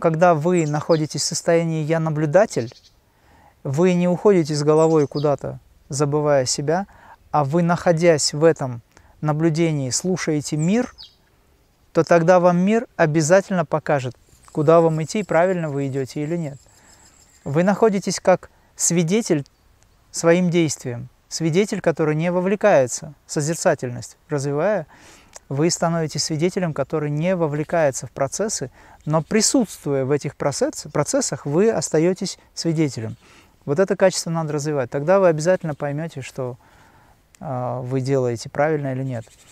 Когда вы находитесь в состоянии «я наблюдатель», вы не уходите с головой куда-то, забывая себя, а вы, находясь в этом наблюдении, слушаете мир, то тогда вам мир обязательно покажет, куда вам идти, правильно вы идете или нет. Вы находитесь как свидетель своим действиям, свидетель, который не вовлекается, созерцательность развивая, вы становитесь свидетелем, который не вовлекается в процессы, но присутствуя в этих процессах, вы остаетесь свидетелем. Вот это качество надо развивать. Тогда вы обязательно поймете, что а, вы делаете правильно или нет.